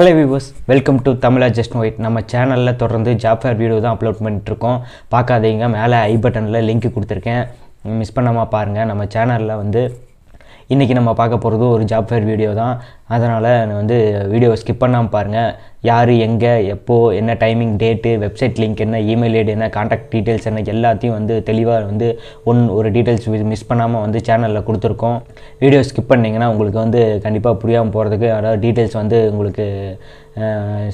hello viewers welcome to Tamizha just white நம்ம சேனலில் தொடர்ந்து ஜாப் ஃபேர் வீடியோ தான் அப்லோட் பண்ணிட்டுருக்கோம் பார்க்காதீங்க மேலே ஐ பட்டனில் லிங்க் கொடுத்துருக்கேன் மிஸ் பண்ணாமல் பாருங்கள் நம்ம சேனலில் வந்து இன்றைக்கி நம்ம பார்க்க போகிறது ஒரு ஜாப் ஃபேர் வீடியோ தான் அதனால் வந்து வீடியோவை ஸ்கிப் பண்ணாமல் பாருங்கள் யார் எங்கே எப்போது என்ன டைமிங் டேட்டு வெப்சைட் லிங்க் என்ன இமெயில் ஐடி என்ன காண்டாக்ட் டீட்டெயில்ஸ் என்ன எல்லாத்தையும் வந்து தெளிவாக வந்து ஒன் ஒரு டீட்டெயில்ஸ் மிஸ் பண்ணாமல் வந்து சேனலில் கொடுத்துருக்கோம் வீடியோ ஸ்கிப் பண்ணிங்கன்னா உங்களுக்கு வந்து கண்டிப்பாக புரியாமல் போகிறதுக்கு அதாவது டீட்டெயில்ஸ் வந்து உங்களுக்கு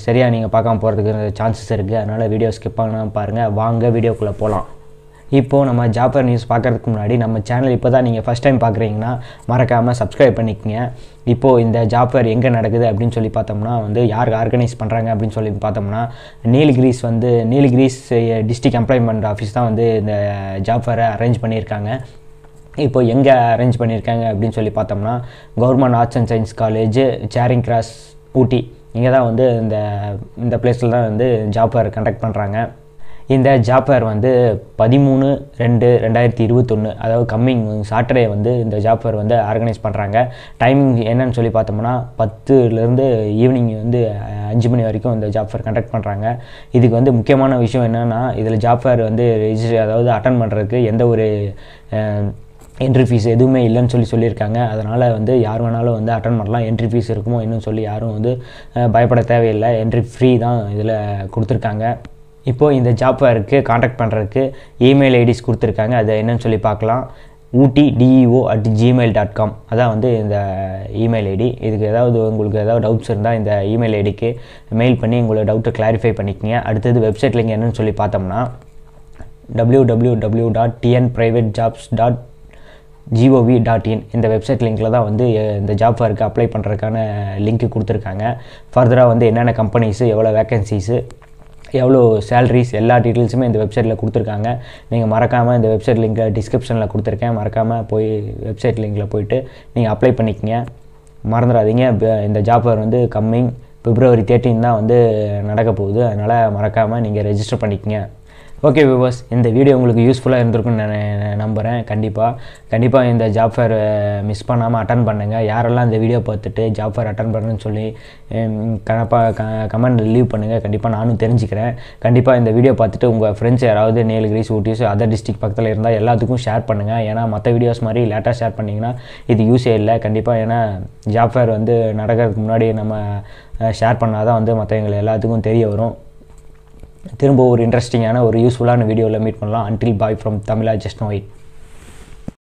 சரியாக நீங்கள் பார்க்காம போகிறதுக்கு சான்சஸ் இருக்குது அதனால் வீடியோ ஸ்கிப் பண்ணாமல் பாருங்கள் வாங்க வீடியோக்குள்ளே போகலாம் இப்போது நம்ம ஜாப்பர் நியூஸ் பார்க்குறதுக்கு முன்னாடி நம்ம சேனல் இப்போ தான் நீங்கள் ஃபஸ்ட் டைம் பார்க்குறீங்கன்னா மறக்காமல் சப்ஸ்கிரைப் பண்ணிக்கோங்க இப்போது இந்த ஜாப்பர் எங்கே நடக்குது அப்படின்னு சொல்லி பார்த்தோம்னா வந்து யார் ஆர்கனைஸ் பண்ணுறாங்க அப்படின்னு சொல்லி பார்த்தோம்னா நீலகிரிஸ் வந்து நீலகிரிஸ் டிஸ்ட்ரிக்ட் எம்ப்ளாய்மெண்ட் ஆஃபீஸ் தான் வந்து இந்த ஜாப்பரை அரேஞ்ச் பண்ணியிருக்காங்க இப்போ எங்கே அரேஞ்ச் பண்ணியிருக்காங்க அப்படின்னு சொல்லி பார்த்தோம்னா government arts and science college Charing Cross Ooty இங்கே தான் வந்து இந்த இந்த பிளேஸில் தான் வந்து ஜாப்பர் கண்டக்ட் பண்ணுறாங்க இந்த ஜாப் ஃபேர் வந்து பதிமூணு ரெண்டு ரெண்டாயிரத்தி இருபத்தொன்று அதாவது கம்மிங் சாட்டர்டே வந்து இந்த ஜாப் ஃபேர் வந்து ஆர்கனைஸ் பண்ணுறாங்க டைமிங் என்னன்னு சொல்லி பார்த்தோம்னா பத்துலேருந்து ஈவினிங் வந்து அஞ்சு மணி வரைக்கும் இந்த ஜாப் ஃபேர் கண்டக்ட் பண்ணுறாங்க இதுக்கு வந்து முக்கியமான விஷயம் என்னென்னா இதில் ஜாப் ஃபேர் வந்து ரெஜிஸ்டர் அதாவது அட்டன் பண்ணுறதுக்கு எந்த ஒரு என்ட்ரி ஃபீஸ் எதுவுமே இல்லைன்னு சொல்லி சொல்லியிருக்காங்க அதனால் வந்து யார் வேணாலும் வந்து அட்டன் பண்ணலாம் என்ட்ரி ஃபீஸ் இருக்குமோ இன்னும் சொல்லி யாரும் வந்து பயப்பட தேவையில்லை என்ட்ரி ஃப்ரீ தான் இதில் கொடுத்துருக்காங்க இப்போது இந்த ஜாப் ஃபேருக்கு காண்டாக்ட் பண்ணுறதுக்கு இமெயில் ஐடிஸ் கொடுத்துருக்காங்க அது என்னன்னு சொல்லி பார்க்கலாம் Ooty DEO at Gmail dot com அதான் வந்து இந்த இமெயில் ஐடி இதுக்கு ஏதாவது உங்களுக்கு ஏதாவது டவுட்ஸ் இருந்தால் இந்த இமெயில் ஐடிக்கு மெயில் பண்ணி உங்களோட டவுட்டை கிளாரிஃபை பண்ணிக்கங்க அடுத்தது வெப்சைட் லிங்க் என்னன்னு சொல்லி பார்த்தோம்னா W W W dot TN private jobs dot GOV dot in இந்த வெப்சைட் லிங்க்கில் தான் வந்து இந்த ஜாப் ஃபேருக்கு அப்ளை பண்ணுறதுக்கான லிங்க்கு கொடுத்துருக்காங்க ஃபர்தராக வந்து என்னென்ன கம்பெனிஸு எவ்வளோ வேக்கன்சிஸு எவ்வளோ சேலரிஸ் எல்லா டீட்டெயில்ஸுமே இந்த வெப்சைட்டில் கொடுத்துருக்காங்க நீங்கள் மறக்காமல் இந்த வெப்சைட் லிங்க்கை டிஸ்கிரிப்ஷனில் கொடுத்துருக்கேன் மறக்காமல் போய் வெப்சைட் லிங்கில் போய்ட்டு நீங்கள் அப்ளை பண்ணிக்கங்க மறந்துடாதீங்க இந்த ஜாப் வந்து கம்மிங் பிப்ரவரி தேர்ட்டின் தான் வந்து நடக்க போகுது அதனால் மறக்காமல் நீங்கள் ரெஜிஸ்டர் பண்ணிக்கங்க ஓகே விவர்ஸ் இந்த வீடியோ உங்களுக்கு யூஸ்ஃபுல்லாக இருந்திருக்குன்னு நான் நம்புகிறேன் கண்டிப்பாக கண்டிப்பாக இந்த ஜாப் ஃபேர் மிஸ் பண்ணாமல் அட்டன் பண்ணுங்கள் யாரெல்லாம் இந்த வீடியோ பார்த்துட்டு ஜாப் ஃபேர் அட்டன் பண்ணுன்னு சொல்லி கண்டிப்பாக க கமெண்ட் லீவ் பண்ணுங்கள் கண்டிப்பாக நானும் தெரிஞ்சுக்கிறேன் கண்டிப்பாக இந்த வீடியோ பார்த்துட்டு உங்கள் ஃப்ரெண்ட்ஸ் யாராவது நீலகிரிஸ் ஊட்டிஸ் அதர் டிஸ்ட்ரிக் பக்கத்தில் இருந்தால் எல்லாத்துக்கும் ஷேர் பண்ணுங்கள் ஏன்னா மற்ற வீடியோஸ் மாதிரி லேட்டாக ஷேர் பண்ணிங்கன்னா இது யூஸே இல்லை கண்டிப்பாக ஏன்னா ஜாப் ஃபேர் வந்து நடக்கிறதுக்கு முன்னாடி நம்ம ஷேர் பண்ணால் தான் வந்து மற்றவங்க எல்லாத்துக்கும் தெரிய வரும் திரும்ப ஒரு இன்ட்ரெஸ்டிங்கான ஒரு யூஸ்ஃபுல்லான வீடியோவில் மீட் பண்ணலாம் until bye from Tamizha just no